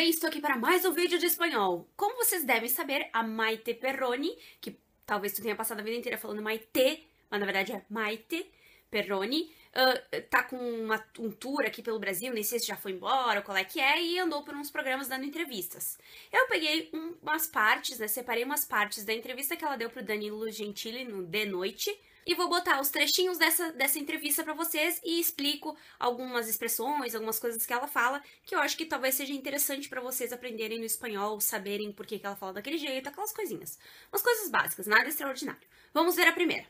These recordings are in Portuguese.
bem? Estou aqui para mais um vídeo de espanhol. Como vocês devem saber, a Maite Perroni, que talvez tu tenha passado a vida inteira falando Maite, mas na verdade é Maite Perroni, uh, tá com uma, um tour aqui pelo Brasil, nem sei se já foi embora ou qual é que é, e andou por uns programas dando entrevistas. Eu peguei um, umas partes, né, separei umas partes da entrevista que ela deu pro Danilo Gentili no De Noite, e vou botar os trechinhos dessa, dessa entrevista para vocês e explico algumas expressões, algumas coisas que ela fala, que eu acho que talvez seja interessante para vocês aprenderem no espanhol, saberem por que, que ela fala daquele jeito, aquelas coisinhas. Umas coisas básicas, nada extraordinário. Vamos ver a primeira.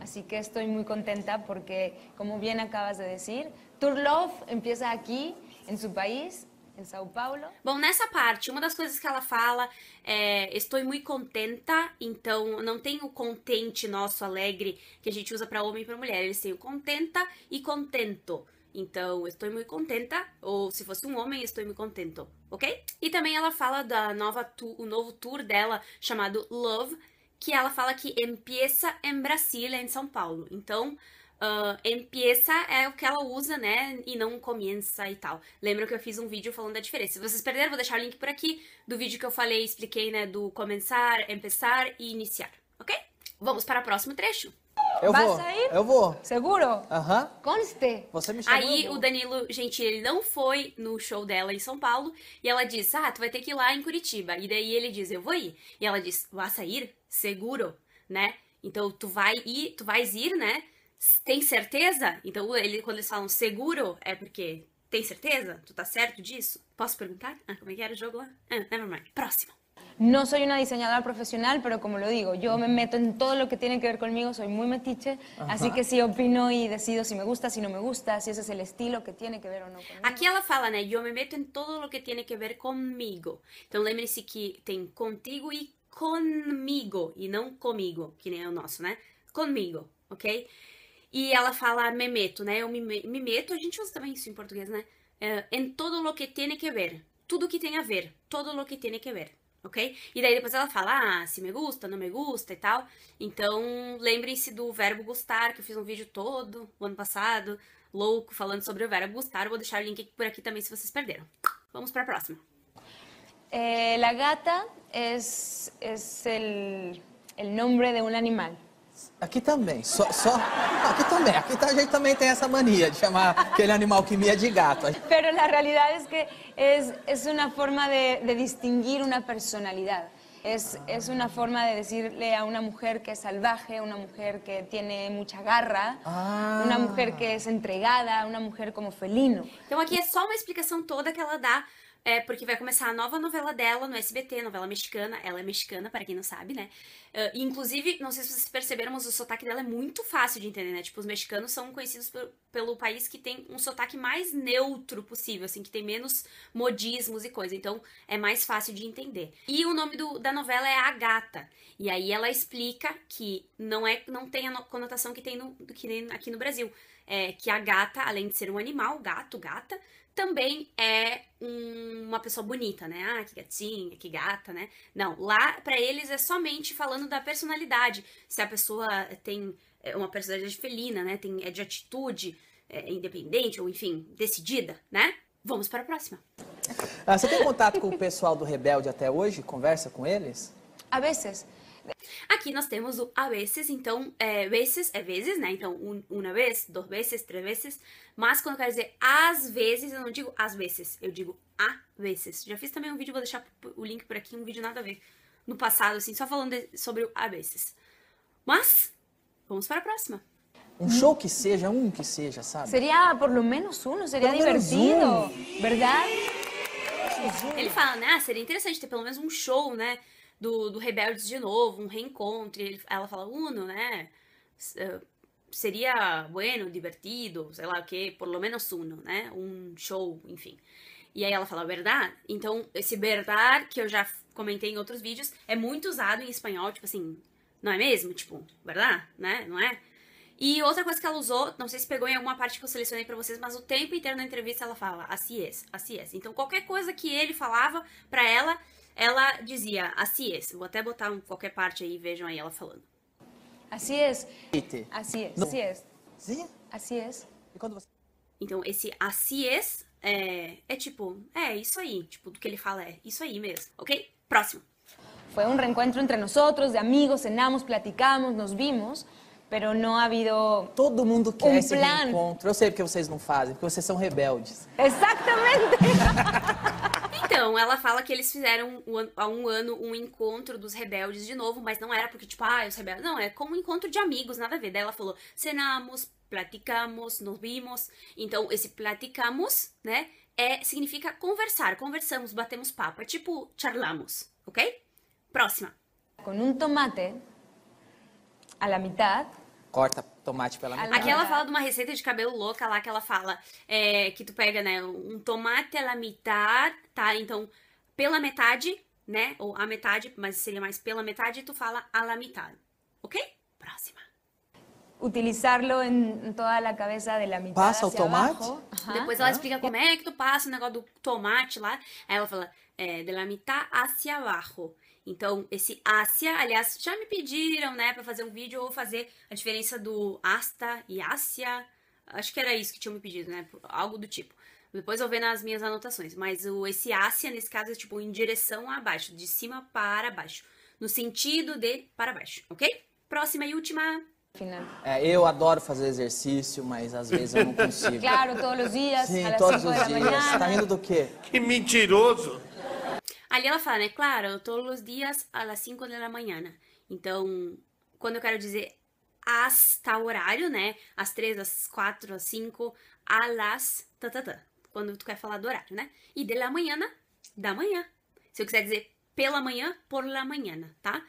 Así que estoy muy contenta porque, como bien acabas de decir, Tour Love empieza aquí, en su país, em São Paulo. Bom, nessa parte, uma das coisas que ela fala é: estou muito contenta, então não tem o contente nosso alegre que a gente usa para homem e para mulher, eles têm o contenta e contento. Então, estou muito contenta, ou se fosse um homem, estou muito contento, ok? E também ela fala da nova tu, o novo tour dela chamado Love, que ela fala que empieza em Brasília, em São Paulo. Então, Uh, empieza é o que ela usa, né? E não começa e tal. Lembra que eu fiz um vídeo falando da diferença. Se vocês perderam, vou deixar o link por aqui do vídeo que eu falei, expliquei, né? Do começar, empezar e iniciar, ok? Vamos para o próximo trecho. Eu Vai vou. Sair? Eu vou. Seguro? Aham. Uhum. Conste. Você me chamou. Aí o Danilo gente, ele não foi no show dela em São Paulo e ela disse: Ah, tu vai ter que ir lá em Curitiba. E daí ele diz: Eu vou ir. E ela diz: Vai sair? Seguro, né? Então tu vai ir, tu vais ir, né? tem certeza? Então, ele, quando eles falam seguro, é porque tem certeza? Tu tá certo disso? Posso perguntar? Ah, como é que era o jogo lá? Ah, never mind. Próximo. No soy una diseñadora profesional, pero como lo digo, yo me meto en todo lo que tiene que ver conmigo, soy muy metiche, Ajá. así que se opino y decido si me gusta, si no me gusta, si ese es el estilo que tiene que ver o no conmigo. Aqui ela fala, né, eu me meto em todo o que tiene que ver comigo. Então lembre-se que tem contigo e comigo, e não comigo, que nem é o nosso, né? Comigo, ok? E ela fala me meto, né? Eu me, me meto, a gente usa também isso em português, né? É, em todo lo que tiene que ver. Tudo que tem a ver. Todo lo que tiene que ver. Ok? E daí depois ela fala, ah, se me gusta, não me gusta e tal. Então, lembrem-se do verbo gostar, que eu fiz um vídeo todo o ano passado, louco, falando sobre o verbo gostar. Vou deixar o link por aqui também se vocês perderam. Vamos para a próxima. Eh, la gata es, es el, el nombre de un animal. Aqui também, só, só... Aqui também, aqui tá, a gente também tem essa mania de chamar aquele animal que mia de gato. Pero la realidad es que es, es una forma de, de distinguir una personalidad. Es, es, una forma de decirle a una mujer que es salvaje, una mujer que tiene mucha garra, ah. una mujer que es entregada, una mujer como felino. Então aqui é só uma explicação toda que ela dá é, porque vai começar a nova novela dela no SBT, novela mexicana. Ela é mexicana, para quem não sabe, né? Uh, inclusive, não sei se vocês perceberam, mas o sotaque dela é muito fácil de entender, né? Tipo, os mexicanos são conhecidos por, pelo país que tem um sotaque mais neutro possível, assim, que tem menos modismos e coisa. Então, é mais fácil de entender. E o nome do, da novela é A Gata. E aí ela explica que não é não tem a conotação que tem, no, que aqui no Brasil. É que a gata, além de ser um animal, gato, gata, também é um, uma pessoa bonita, né? Ah, que gatinha, que gata, né? Não, lá para eles é somente falando da personalidade. Se a pessoa tem é, uma personalidade felina, né? Tem, é de atitude, é, independente ou, enfim, decidida, né? Vamos para a próxima. Ah, você tem contato com o pessoal do Rebelde até hoje? Conversa com eles? A vezes. Aqui nós temos o a vezes, então, é, vezes é vezes, né? Então, uma vez, duas vezes, três vezes. Mas quando eu quero dizer às vezes, eu não digo às vezes, eu digo a vezes. Já fiz também um vídeo, vou deixar o link por aqui, um vídeo nada a ver. No passado, assim, só falando de, sobre o a vezes. Mas, vamos para a próxima. Um show que seja, um que seja, sabe? Seria por lo menos um, seria pelo divertido, um. verdade? Ele fala, né? Ah, seria interessante ter pelo menos um show, né? do, do Rebeldes de novo, um reencontro. Ele, ela fala, Uno, né? Eh, seria bueno, divertido, sei lá o que, por lo menos uno, né? Um show, enfim. E aí ela fala, verdade? Então, esse verdade, que eu já comentei em outros vídeos, é muito usado em espanhol, tipo assim, não é mesmo? Tipo, verdade? Né? Não é? E outra coisa que ela usou, não sei se pegou em alguma parte que eu selecionei para vocês, mas o tempo inteiro na entrevista ela fala, assim é, assim é. Então, qualquer coisa que ele falava para ela, ela dizia, assim é vou até botar um, qualquer parte aí, vejam aí ela falando. Assim é. Assim é. Assim é. Sim? Assim é. E quando você... Então, esse assim é, é, é tipo, é isso aí. Tipo, do que ele fala é isso aí mesmo, ok? Próximo. Foi um reencontro entre nós, de amigos, cenamos, platicamos, nos vimos mas não ha havido Todo mundo quer um esse reencontro. Eu sei porque vocês não fazem, porque vocês são rebeldes. Exatamente. Então, ela fala que eles fizeram há um ano um encontro dos rebeldes de novo, mas não era porque, tipo, ah, os rebeldes. Não, é como um encontro de amigos, nada a ver. Daí ela falou: cenamos, platicamos, nos vimos. Então, esse platicamos, né? É, significa conversar, conversamos, batemos papo. É tipo, charlamos, ok? Próxima. Com um tomate, a la mitad corta tomate pela metade. Aqui ela fala de uma receita de cabelo louca lá que ela fala é, que tu pega, né, um tomate à mitad, tá? Então, pela metade, né? Ou a metade, mas seria mais pela metade, tu fala à la mitad. Ok? Próxima. Utilizarlo em toda a cabeça da mitad. Passa o tomate? Uh -huh. Depois ela explica como é que tu passa o negócio do tomate lá. Aí ela fala, é, de la mitad hacia abajo. Então, esse Ásia, ah, aliás, já me pediram, né, para fazer um vídeo ou fazer a diferença do Asta e Ásia. Acho que era isso que tinham me pedido, né? Algo do tipo. Depois eu vou ver nas minhas anotações. Mas o, esse Ásia, nesse caso, é tipo em direção a baixo, de cima para baixo. No sentido de para baixo, ok? Próxima e última. É, eu adoro fazer exercício, mas às vezes eu não consigo. claro, todos os dias. Sim, todos os dias. Tá rindo do quê? Que mentiroso! Ali ela fala, né? Claro, todos os dias às 5 da manhã. Então, quando eu quero dizer as tal tá horário, né? Às 3, às 4, às 5, a las, tatatã. Quando tu quer falar do horário, né? E de la manhã, da manhã. Se eu quiser dizer pela manhã, por la manhã, tá?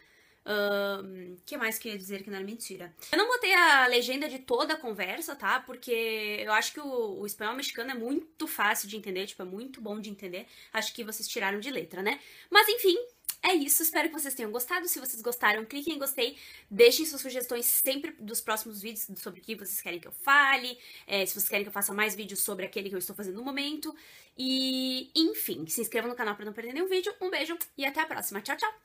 O que mais queria dizer que não era mentira? Eu não botei a legenda de toda a conversa, tá? Porque eu acho que o, o, espanhol mexicano é muito fácil de entender, tipo, é muito bom de entender. Acho que vocês tiraram de letra, né? Mas enfim, é isso. Espero que vocês tenham gostado. Se vocês gostaram, cliquem em gostei. Deixem suas sugestões sempre dos próximos vídeos sobre o que vocês querem que eu fale. É, se vocês querem que eu faça mais vídeos sobre aquele que eu estou fazendo no momento. E, enfim, se inscrevam no canal para não perder nenhum vídeo. Um beijo e até a próxima. Tchau, tchau!